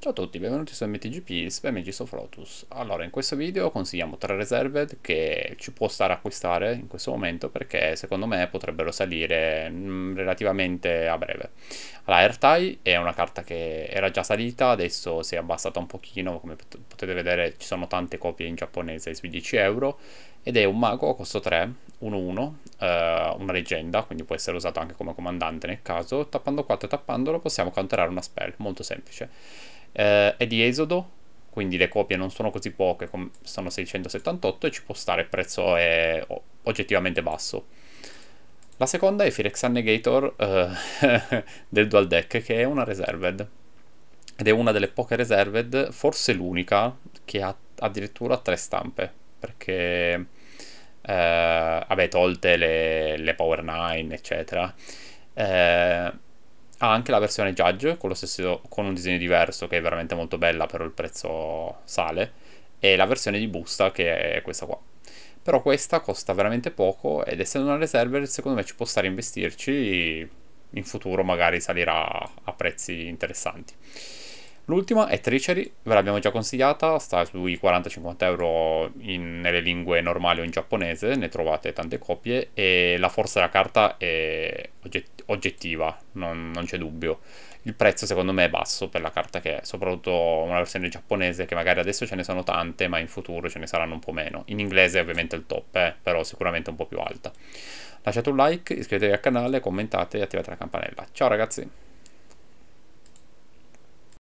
Ciao a tutti, benvenuti su MTGP Spamagis of Lotus. Allora, in questo video consigliamo tre Reserved che ci può stare a acquistare in questo momento perché secondo me potrebbero salire mm, relativamente a breve. Allora, Airtie è una carta che era già salita, adesso si è abbassata un pochino, come potete vedere ci sono tante copie in giapponese sui 10 euro ed è un mago, costo 3, 1-1 eh, una leggenda, quindi può essere usato anche come comandante nel caso. Tappando 4 e tappandolo possiamo counterare una spell, molto semplice. Eh, è di Esodo, quindi le copie non sono così poche, sono 678 e ci può stare il prezzo è eh, oggettivamente basso. La seconda è Firex Annegator eh, del Dual Deck, che è una Reserved. Ed è una delle poche Reserved, forse l'unica, che ha addirittura tre stampe, perché... Eh, vabbè, tolte le, le Power 9, eccetera. Eh, ha anche la versione Judge con, stesso, con, un disegno diverso che è veramente molto bella, però il prezzo sale. E la versione di busta che è questa qua. Però questa costa veramente poco ed essendo una reserver secondo me ci può stare investirci. In futuro magari salirà a prezzi interessanti. L'ultima è Tricery, ve l'abbiamo già consigliata, sta sui 40-50 euro in, nelle lingue normali o in giapponese, ne trovate tante copie e la forza della carta è ogget- oggettiva, non, non c'è dubbio. Il prezzo secondo me è basso per la carta che è, soprattutto una versione giapponese che magari adesso ce ne sono tante ma in futuro ce ne saranno un po' meno. In inglese è ovviamente il top, eh, però sicuramente un po' più alta. Lasciate un like, iscrivetevi al canale, commentate e attivate la campanella. Ciao ragazzi!